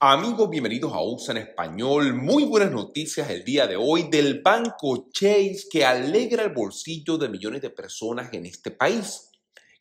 Amigos, bienvenidos a USA en Español. Muy buenas noticias el día de hoy del banco Chase que alegra el bolsillo de millones de personas en este país.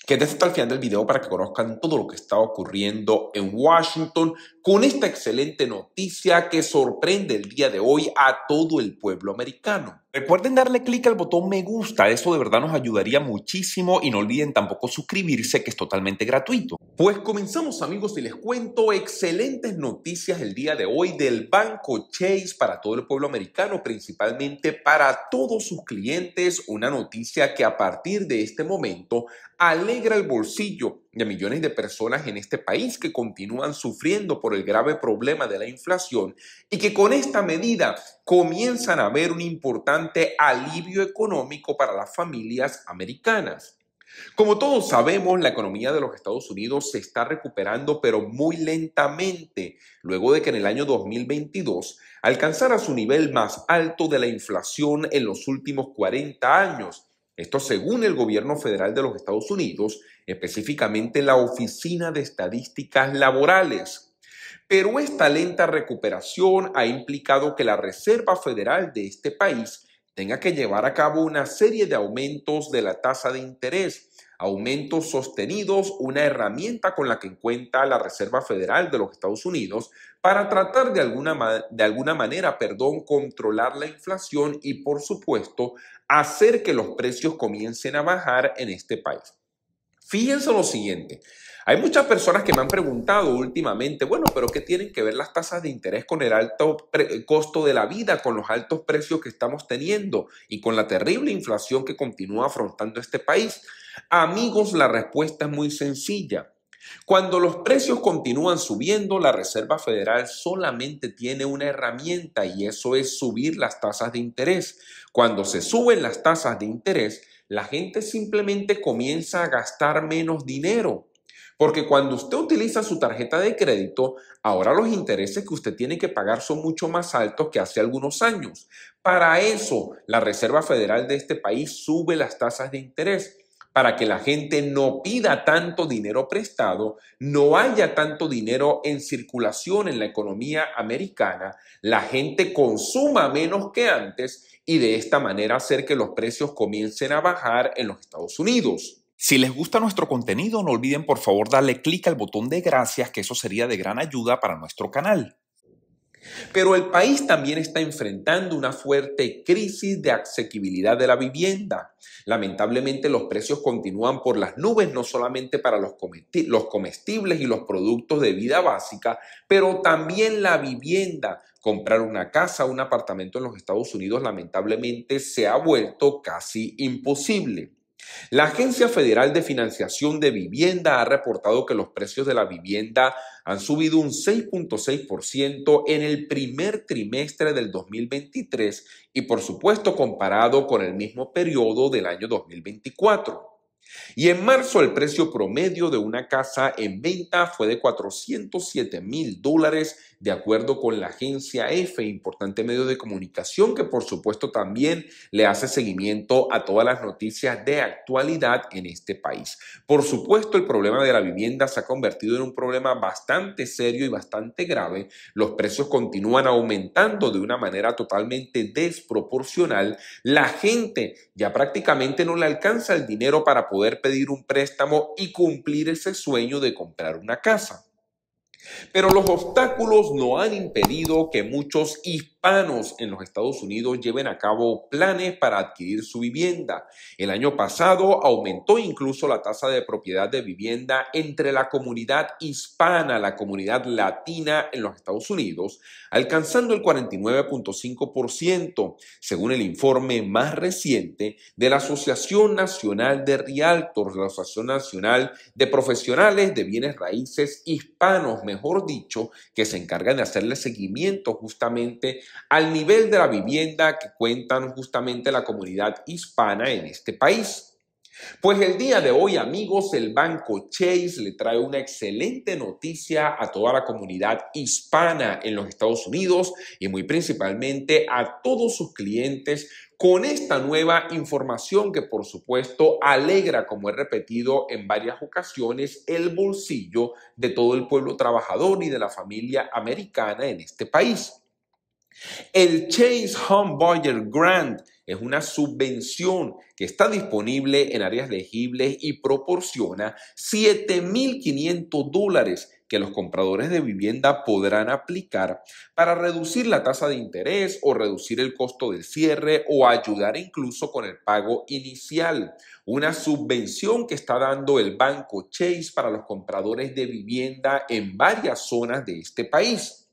Quédense hasta el final del video para que conozcan todo lo que está ocurriendo en Washington, con esta excelente noticia que sorprende el día de hoy a todo el pueblo americano. Recuerden darle clic al botón me gusta, eso de verdad nos ayudaría muchísimo y no olviden tampoco suscribirse que es totalmente gratuito. Pues comenzamos amigos y les cuento excelentes noticias el día de hoy del banco Chase para todo el pueblo americano, principalmente para todos sus clientes, una noticia que a partir de este momento alegra el bolsillo de millones de personas en este país que continúan sufriendo por el grave problema de la inflación y que con esta medida comienzan a ver un importante alivio económico para las familias americanas. Como todos sabemos, la economía de los Estados Unidos se está recuperando, pero muy lentamente, luego de que en el año 2022 alcanzara su nivel más alto de la inflación en los últimos 40 años, esto según el gobierno federal de los Estados Unidos, específicamente la Oficina de Estadísticas Laborales. Pero esta lenta recuperación ha implicado que la Reserva Federal de este país tenga que llevar a cabo una serie de aumentos de la tasa de interés aumentos sostenidos, una herramienta con la que cuenta la Reserva Federal de los Estados Unidos para tratar de alguna, de alguna manera, perdón, controlar la inflación y, por supuesto, hacer que los precios comiencen a bajar en este país. Fíjense lo siguiente. Hay muchas personas que me han preguntado últimamente, bueno, pero ¿qué tienen que ver las tasas de interés con el alto eh, costo de la vida, con los altos precios que estamos teniendo y con la terrible inflación que continúa afrontando este país? Amigos, la respuesta es muy sencilla. Cuando los precios continúan subiendo, la Reserva Federal solamente tiene una herramienta y eso es subir las tasas de interés. Cuando se suben las tasas de interés, la gente simplemente comienza a gastar menos dinero. Porque cuando usted utiliza su tarjeta de crédito, ahora los intereses que usted tiene que pagar son mucho más altos que hace algunos años. Para eso, la Reserva Federal de este país sube las tasas de interés para que la gente no pida tanto dinero prestado, no haya tanto dinero en circulación en la economía americana, la gente consuma menos que antes y de esta manera hacer que los precios comiencen a bajar en los Estados Unidos. Si les gusta nuestro contenido, no olviden por favor darle clic al botón de gracias, que eso sería de gran ayuda para nuestro canal. Pero el país también está enfrentando una fuerte crisis de asequibilidad de la vivienda. Lamentablemente los precios continúan por las nubes, no solamente para los comestibles y los productos de vida básica, pero también la vivienda. Comprar una casa, o un apartamento en los Estados Unidos lamentablemente se ha vuelto casi imposible. La Agencia Federal de Financiación de Vivienda ha reportado que los precios de la vivienda han subido un 6.6% en el primer trimestre del 2023 y por supuesto comparado con el mismo periodo del año 2024. Y en marzo el precio promedio de una casa en venta fue de 407 mil dólares, de acuerdo con la agencia EFE, importante medio de comunicación que por supuesto también le hace seguimiento a todas las noticias de actualidad en este país. Por supuesto el problema de la vivienda se ha convertido en un problema bastante serio y bastante grave. Los precios continúan aumentando de una manera totalmente desproporcional. La gente ya prácticamente no le alcanza el dinero para poder pedir un préstamo y cumplir ese sueño de comprar una casa. Pero los obstáculos no han impedido que muchos hispanos hispanos en los Estados Unidos lleven a cabo planes para adquirir su vivienda. El año pasado aumentó incluso la tasa de propiedad de vivienda entre la comunidad hispana, la comunidad latina en los Estados Unidos, alcanzando el 49.5%, según el informe más reciente de la Asociación Nacional de Rialto, la Asociación Nacional de Profesionales de Bienes Raíces Hispanos, mejor dicho, que se encargan de hacerle seguimiento justamente al nivel de la vivienda que cuentan justamente la comunidad hispana en este país. Pues el día de hoy, amigos, el banco Chase le trae una excelente noticia a toda la comunidad hispana en los Estados Unidos y muy principalmente a todos sus clientes con esta nueva información que por supuesto alegra, como he repetido en varias ocasiones, el bolsillo de todo el pueblo trabajador y de la familia americana en este país. El Chase Home Buyer Grant es una subvención que está disponible en áreas legibles y proporciona 7.500 dólares que los compradores de vivienda podrán aplicar para reducir la tasa de interés o reducir el costo del cierre o ayudar incluso con el pago inicial. Una subvención que está dando el banco Chase para los compradores de vivienda en varias zonas de este país.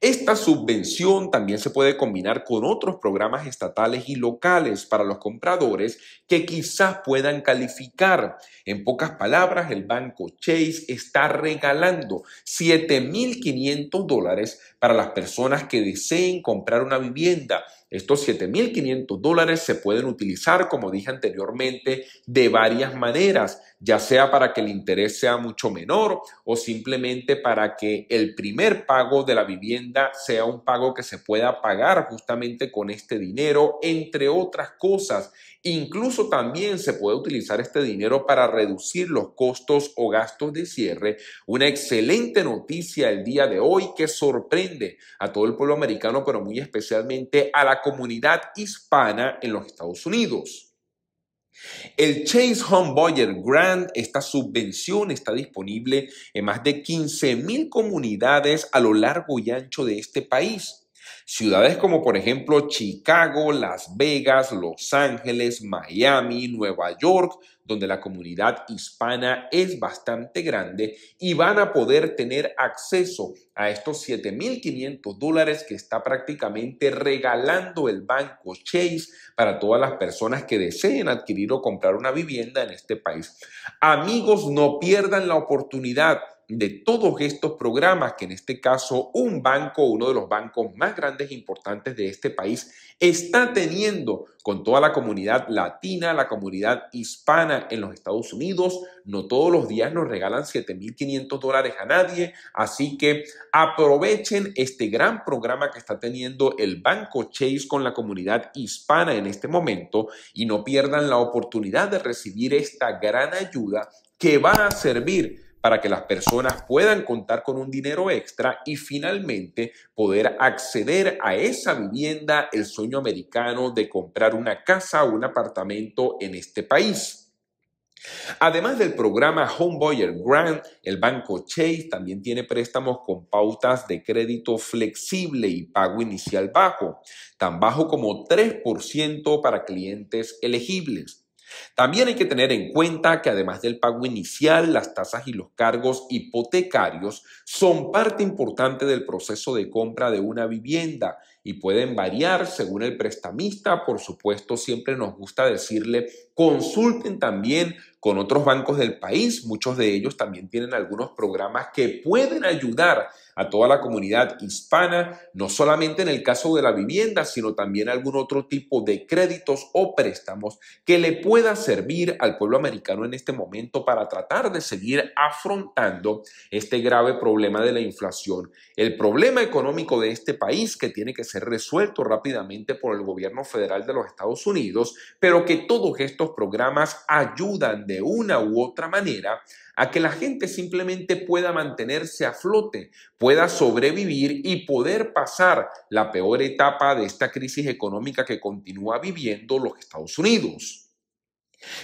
Esta subvención también se puede combinar con otros programas estatales y locales para los compradores que quizás puedan calificar. En pocas palabras, el banco Chase está regalando 7.500 dólares para las personas que deseen comprar una vivienda estos 7.500 dólares se pueden utilizar, como dije anteriormente, de varias maneras, ya sea para que el interés sea mucho menor o simplemente para que el primer pago de la vivienda sea un pago que se pueda pagar justamente con este dinero, entre otras cosas. Incluso también se puede utilizar este dinero para reducir los costos o gastos de cierre. Una excelente noticia el día de hoy que sorprende a todo el pueblo americano, pero muy especialmente a la comunidad hispana en los Estados Unidos. El Chase Home Buyer Grant, esta subvención está disponible en más de 15 mil comunidades a lo largo y ancho de este país. Ciudades como por ejemplo Chicago, Las Vegas, Los Ángeles, Miami, Nueva York, donde la comunidad hispana es bastante grande y van a poder tener acceso a estos 7.500 dólares que está prácticamente regalando el banco Chase para todas las personas que deseen adquirir o comprar una vivienda en este país. Amigos, no pierdan la oportunidad de todos estos programas, que en este caso un banco, uno de los bancos más grandes e importantes de este país, está teniendo con toda la comunidad latina, la comunidad hispana en los Estados Unidos. No todos los días nos regalan 7.500 dólares a nadie, así que aprovechen este gran programa que está teniendo el Banco Chase con la comunidad hispana en este momento y no pierdan la oportunidad de recibir esta gran ayuda que va a servir para que las personas puedan contar con un dinero extra y finalmente poder acceder a esa vivienda, el sueño americano de comprar una casa o un apartamento en este país. Además del programa Homebuyer Grant, el banco Chase también tiene préstamos con pautas de crédito flexible y pago inicial bajo, tan bajo como 3% para clientes elegibles. También hay que tener en cuenta que además del pago inicial, las tasas y los cargos hipotecarios son parte importante del proceso de compra de una vivienda y pueden variar según el prestamista. Por supuesto, siempre nos gusta decirle, consulten también con otros bancos del país. Muchos de ellos también tienen algunos programas que pueden ayudar a toda la comunidad hispana, no solamente en el caso de la vivienda, sino también algún otro tipo de créditos o préstamos que le pueda servir al pueblo americano en este momento para tratar de seguir afrontando este grave problema de la inflación. El problema económico de este país que tiene que ser resuelto rápidamente por el gobierno federal de los Estados Unidos, pero que todos estos programas ayudan de de una u otra manera a que la gente simplemente pueda mantenerse a flote, pueda sobrevivir y poder pasar la peor etapa de esta crisis económica que continúa viviendo los Estados Unidos.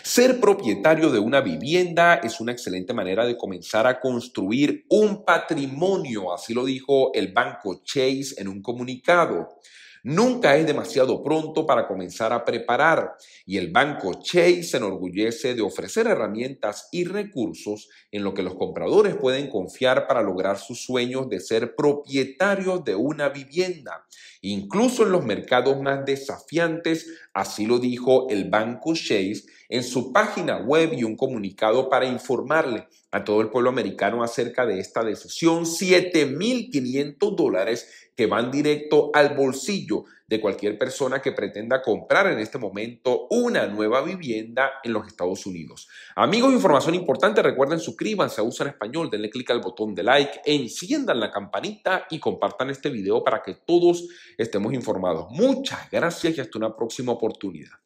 Ser propietario de una vivienda es una excelente manera de comenzar a construir un patrimonio, así lo dijo el banco Chase en un comunicado. Nunca es demasiado pronto para comenzar a preparar y el banco Chase se enorgullece de ofrecer herramientas y recursos en lo que los compradores pueden confiar para lograr sus sueños de ser propietarios de una vivienda. Incluso en los mercados más desafiantes Así lo dijo el Banco Chase en su página web y un comunicado para informarle a todo el pueblo americano acerca de esta decisión. 7.500 dólares que van directo al bolsillo de cualquier persona que pretenda comprar en este momento una nueva vivienda en los Estados Unidos. Amigos, información importante, recuerden suscríbanse a Usa Español, denle clic al botón de like, enciendan la campanita y compartan este video para que todos estemos informados. Muchas gracias y hasta una próxima oportunidad.